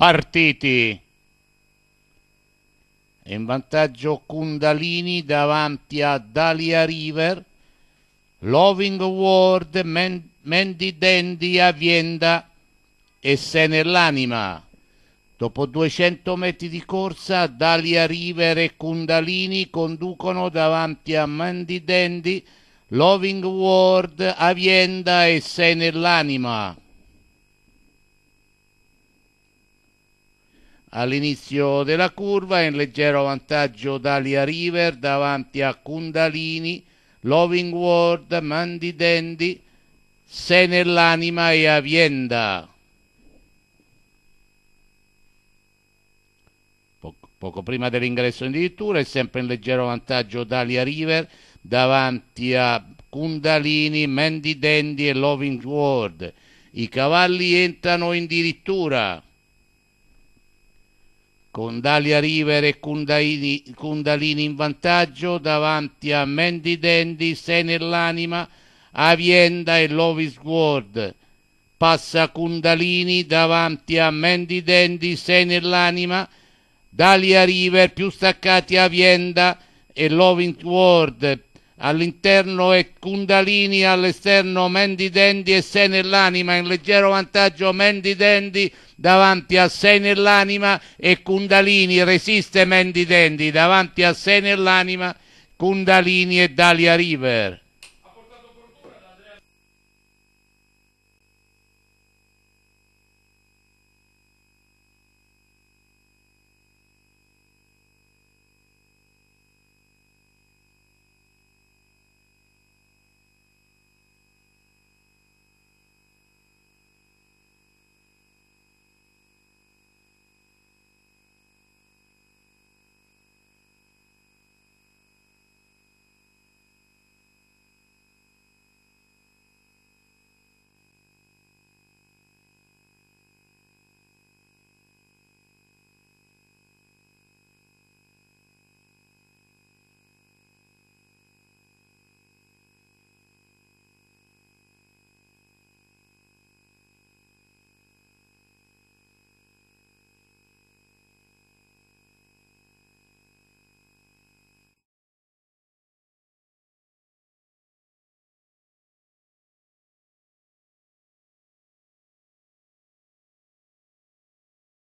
partiti. È in vantaggio Kundalini davanti a Dalia River, Loving World, Men- Mandy Dandy, Avienda e Se nell'anima. Dopo 200 metri di corsa, Dalia River e Kundalini conducono davanti a Mandy Dandy, Loving World, Avienda e Se nell'anima. all'inizio della curva, in leggero vantaggio Dalia River davanti a Kundalini, Loving World, Mandy Dandy, Se nell'anima e Avienda. Poco prima dell'ingresso in dirittura è sempre in leggero vantaggio Dalia River davanti a Kundalini, Mandy Dandy e Loving World. I cavalli entrano in dirittura con Dalia River e Kundalini, Kundalini in vantaggio davanti a Mandy Dandy, Sei nell'anima, Avienda e Lovis Ward. Passa Kundalini davanti a Mandy Dandy, Sei nell'anima, Dalia River più staccati Avienda e Loving Ward all'interno è Kundalini, all'esterno Mandy Dandy e 6 nell'anima, in leggero vantaggio Mandy Dandy davanti a 6 nell'anima e Kundalini, resiste Mandy Dandy davanti a 6 nell'anima, Kundalini e Dalia River.